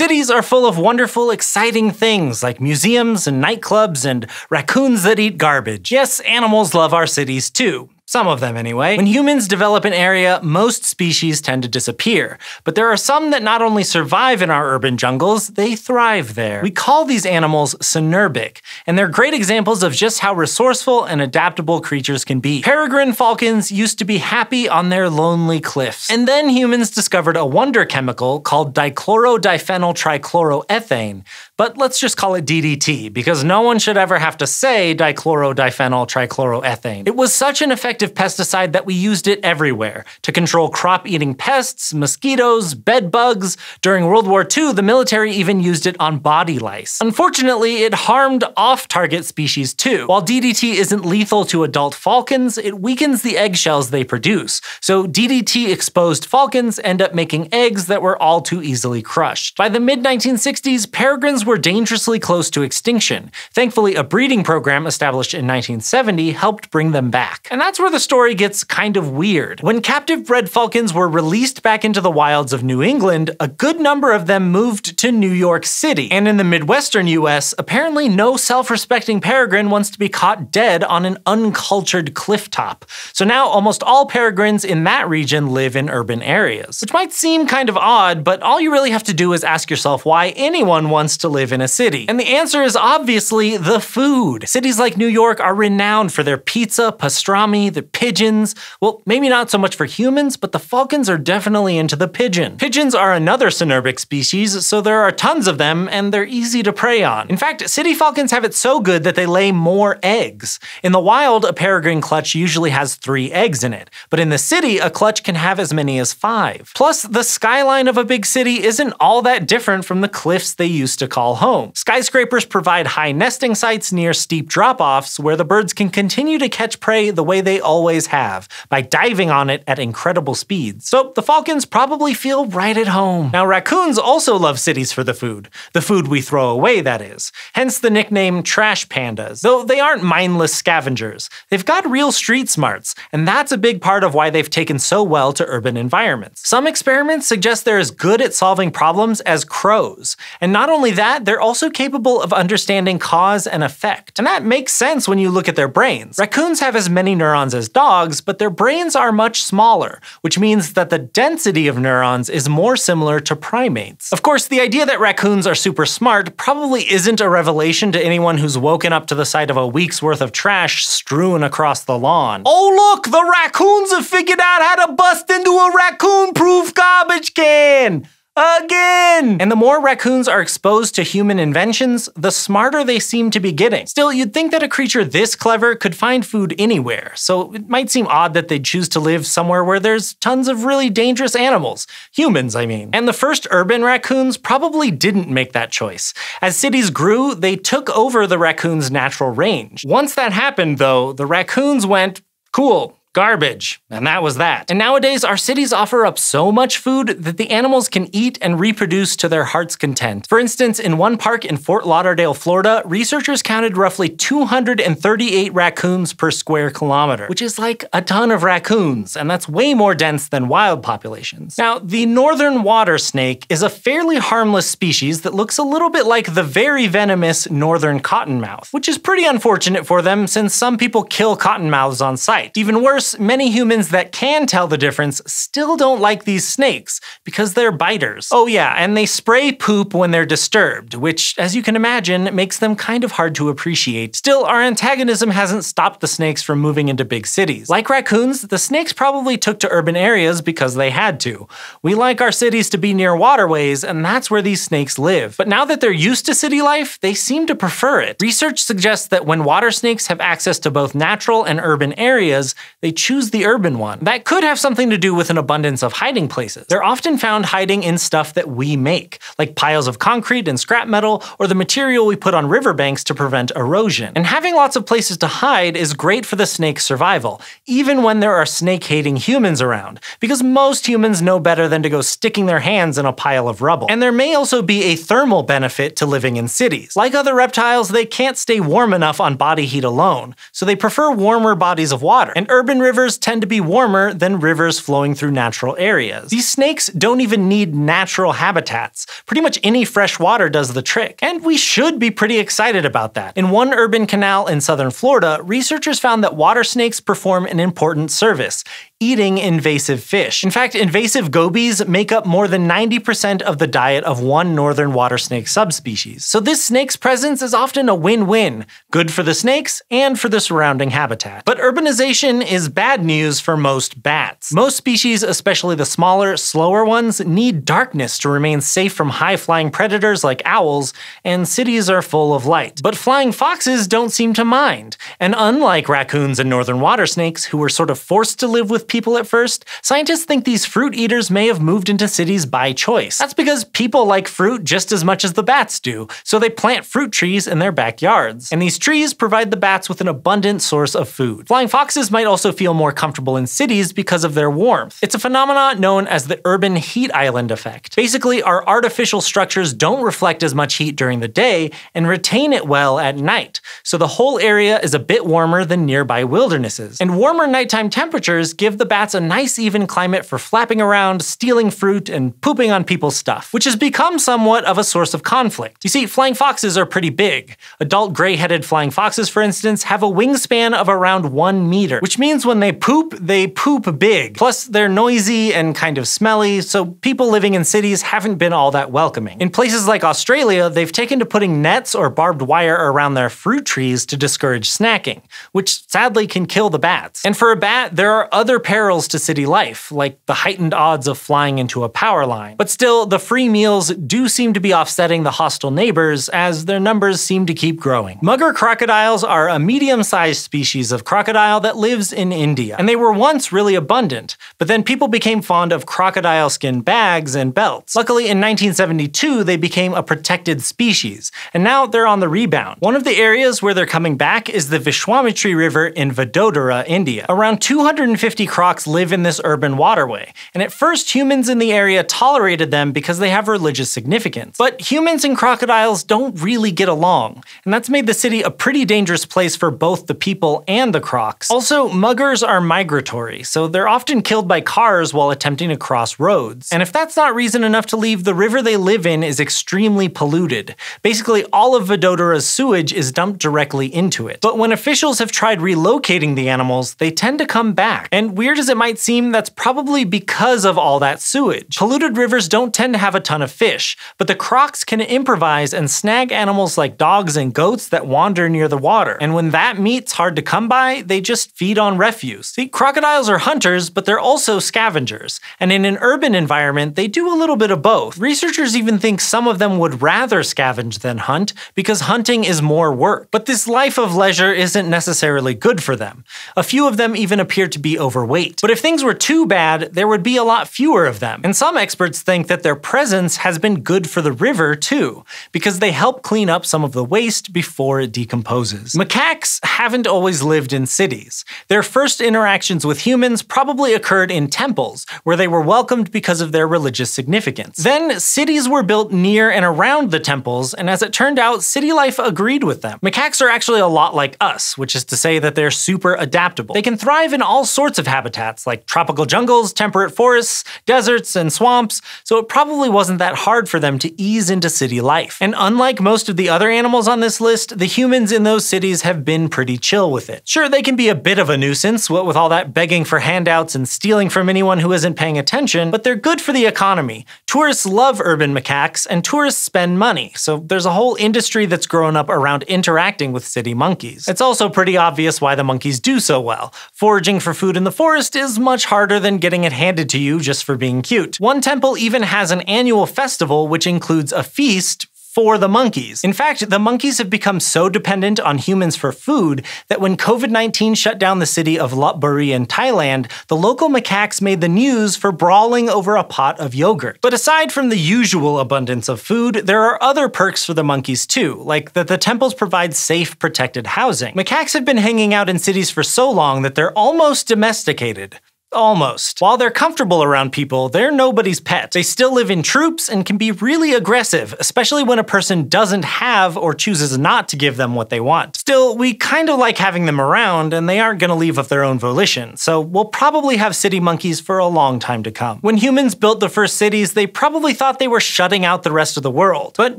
Cities are full of wonderful, exciting things like museums and nightclubs and raccoons that eat garbage. Yes, animals love our cities too. Some of them, anyway. When humans develop an area, most species tend to disappear. But there are some that not only survive in our urban jungles, they thrive there. We call these animals synurbic, and they're great examples of just how resourceful and adaptable creatures can be. Peregrine falcons used to be happy on their lonely cliffs. And then humans discovered a wonder chemical called dichlorodiphenyl trichloroethane, but let's just call it DDT, because no one should ever have to say dichlorodiphenyl trichloroethane. It was such an effective effective pesticide that we used it everywhere to control crop eating pests, mosquitoes, bed bugs. During World War II, the military even used it on body lice. Unfortunately, it harmed off target species too. While DDT isn't lethal to adult falcons, it weakens the eggshells they produce. So DDT exposed falcons end up making eggs that were all too easily crushed. By the mid 1960s, peregrines were dangerously close to extinction. Thankfully, a breeding program established in 1970 helped bring them back. And that's where where the story gets kind of weird. When captive bred falcons were released back into the wilds of New England, a good number of them moved to New York City. And in the Midwestern US, apparently no self-respecting peregrine wants to be caught dead on an uncultured cliff top. So now almost all peregrines in that region live in urban areas. Which might seem kind of odd, but all you really have to do is ask yourself why anyone wants to live in a city. And the answer is obviously the food. Cities like New York are renowned for their pizza, pastrami, pigeons. Well, maybe not so much for humans, but the falcons are definitely into the pigeon. Pigeons are another synurbic species, so there are tons of them, and they're easy to prey on. In fact, city falcons have it so good that they lay more eggs. In the wild, a peregrine clutch usually has three eggs in it, but in the city, a clutch can have as many as five. Plus, the skyline of a big city isn't all that different from the cliffs they used to call home. Skyscrapers provide high nesting sites near steep drop-offs where the birds can continue to catch prey the way they always have by diving on it at incredible speeds. So the falcons probably feel right at home. Now, raccoons also love cities for the food, the food we throw away, that is, hence the nickname trash pandas, though they aren't mindless scavengers. They've got real street smarts, and that's a big part of why they've taken so well to urban environments. Some experiments suggest they're as good at solving problems as crows, and not only that, they're also capable of understanding cause and effect. And that makes sense when you look at their brains. Raccoons have as many neurons neurons as dogs, but their brains are much smaller, which means that the density of neurons is more similar to primates. Of course, the idea that raccoons are super smart probably isn't a revelation to anyone who's woken up to the sight of a week's worth of trash strewn across the lawn. Oh look, the raccoons have figured out how to bust into a raccoon-proof garbage can! Again! And the more raccoons are exposed to human inventions, the smarter they seem to be getting. Still, you'd think that a creature this clever could find food anywhere, so it might seem odd that they'd choose to live somewhere where there's tons of really dangerous animals. Humans, I mean. And the first urban raccoons probably didn't make that choice. As cities grew, they took over the raccoon's natural range. Once that happened, though, the raccoons went, cool, garbage. And that was that. And nowadays, our cities offer up so much food that the animals can eat and reproduce to their heart's content. For instance, in one park in Fort Lauderdale, Florida, researchers counted roughly 238 raccoons per square kilometer, which is like a ton of raccoons, and that's way more dense than wild populations. Now, the northern water snake is a fairly harmless species that looks a little bit like the very venomous northern cottonmouth, which is pretty unfortunate for them since some people kill cottonmouths on sight. Even worse, course, many humans that can tell the difference still don't like these snakes because they're biters. Oh yeah, and they spray poop when they're disturbed, which, as you can imagine, makes them kind of hard to appreciate. Still, our antagonism hasn't stopped the snakes from moving into big cities. Like raccoons, the snakes probably took to urban areas because they had to. We like our cities to be near waterways, and that's where these snakes live. But now that they're used to city life, they seem to prefer it. Research suggests that when water snakes have access to both natural and urban areas, they they choose the urban one. That could have something to do with an abundance of hiding places. They're often found hiding in stuff that we make, like piles of concrete and scrap metal, or the material we put on riverbanks to prevent erosion. And having lots of places to hide is great for the snake's survival, even when there are snake-hating humans around, because most humans know better than to go sticking their hands in a pile of rubble. And there may also be a thermal benefit to living in cities. Like other reptiles, they can't stay warm enough on body heat alone, so they prefer warmer bodies of water, and urban rivers tend to be warmer than rivers flowing through natural areas. These snakes don't even need natural habitats. Pretty much any fresh water does the trick. And we should be pretty excited about that. In one urban canal in southern Florida, researchers found that water snakes perform an important service eating invasive fish. In fact, invasive gobies make up more than 90% of the diet of one northern water snake subspecies. So this snake's presence is often a win-win, good for the snakes and for the surrounding habitat. But urbanization is bad news for most bats. Most species, especially the smaller, slower ones, need darkness to remain safe from high-flying predators like owls, and cities are full of light. But flying foxes don't seem to mind, and unlike raccoons and northern water snakes, who were sort of forced to live with people at first, scientists think these fruit eaters may have moved into cities by choice. That's because people like fruit just as much as the bats do, so they plant fruit trees in their backyards. And these trees provide the bats with an abundant source of food. Flying foxes might also feel more comfortable in cities because of their warmth. It's a phenomenon known as the urban heat island effect. Basically, our artificial structures don't reflect as much heat during the day and retain it well at night, so the whole area is a bit warmer than nearby wildernesses. And warmer nighttime temperatures give the bats a nice even climate for flapping around, stealing fruit, and pooping on people's stuff, which has become somewhat of a source of conflict. You see, flying foxes are pretty big. Adult gray-headed flying foxes, for instance, have a wingspan of around one meter, which means when they poop, they poop big. Plus, they're noisy and kind of smelly, so people living in cities haven't been all that welcoming. In places like Australia, they've taken to putting nets or barbed wire around their fruit trees to discourage snacking, which sadly can kill the bats. And for a bat, there are other perils to city life, like the heightened odds of flying into a power line. But still, the free meals do seem to be offsetting the hostile neighbors, as their numbers seem to keep growing. Mugger crocodiles are a medium-sized species of crocodile that lives in in India. And they were once really abundant, but then people became fond of crocodile skin bags and belts. Luckily, in 1972, they became a protected species, and now they're on the rebound. One of the areas where they're coming back is the Vishwamitri River in Vadodara, India. Around 250 crocs live in this urban waterway, and at first humans in the area tolerated them because they have religious significance. But humans and crocodiles don't really get along, and that's made the city a pretty dangerous place for both the people and the crocs. Also, mugger are migratory, so they're often killed by cars while attempting to cross roads. And if that's not reason enough to leave, the river they live in is extremely polluted. Basically, all of Vododora's sewage is dumped directly into it. But when officials have tried relocating the animals, they tend to come back. And weird as it might seem, that's probably because of all that sewage. Polluted rivers don't tend to have a ton of fish, but the crocs can improvise and snag animals like dogs and goats that wander near the water. And when that meat's hard to come by, they just feed on rest refuse. See, crocodiles are hunters, but they're also scavengers. And in an urban environment, they do a little bit of both. Researchers even think some of them would rather scavenge than hunt, because hunting is more work. But this life of leisure isn't necessarily good for them. A few of them even appear to be overweight. But if things were too bad, there would be a lot fewer of them. And some experts think that their presence has been good for the river, too, because they help clean up some of the waste before it decomposes. Macaques haven't always lived in cities. Their first interactions with humans probably occurred in temples, where they were welcomed because of their religious significance. Then, cities were built near and around the temples, and as it turned out, city life agreed with them. Macaques are actually a lot like us, which is to say that they're super adaptable. They can thrive in all sorts of habitats, like tropical jungles, temperate forests, deserts, and swamps, so it probably wasn't that hard for them to ease into city life. And unlike most of the other animals on this list, the humans in those cities have been pretty chill with it. Sure, they can be a bit of a nuisance, since what with all that begging for handouts and stealing from anyone who isn't paying attention, but they're good for the economy. Tourists love urban macaques, and tourists spend money, so there's a whole industry that's grown up around interacting with city monkeys. It's also pretty obvious why the monkeys do so well. Foraging for food in the forest is much harder than getting it handed to you just for being cute. One temple even has an annual festival which includes a feast, for the monkeys. In fact, the monkeys have become so dependent on humans for food that when COVID 19 shut down the city of Lopburi in Thailand, the local macaques made the news for brawling over a pot of yogurt. But aside from the usual abundance of food, there are other perks for the monkeys too, like that the temples provide safe, protected housing. Macaques have been hanging out in cities for so long that they're almost domesticated. Almost. While they're comfortable around people, they're nobody's pet. They still live in troops and can be really aggressive, especially when a person doesn't have or chooses not to give them what they want. Still, we kind of like having them around, and they aren't going to leave of their own volition, so we'll probably have city monkeys for a long time to come. When humans built the first cities, they probably thought they were shutting out the rest of the world. But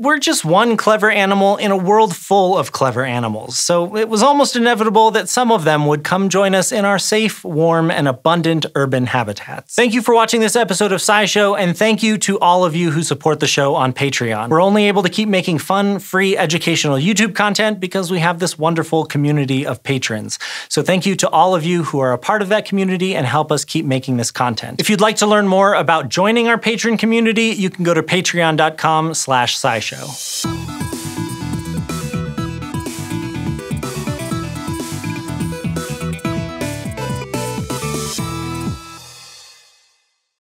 we're just one clever animal in a world full of clever animals, so it was almost inevitable that some of them would come join us in our safe, warm, and abundant urban habitats. Thank you for watching this episode of SciShow, and thank you to all of you who support the show on Patreon. We're only able to keep making fun, free, educational YouTube content because we have this wonderful community of patrons. So thank you to all of you who are a part of that community and help us keep making this content. If you'd like to learn more about joining our patron community, you can go to patreon.com slash scishow.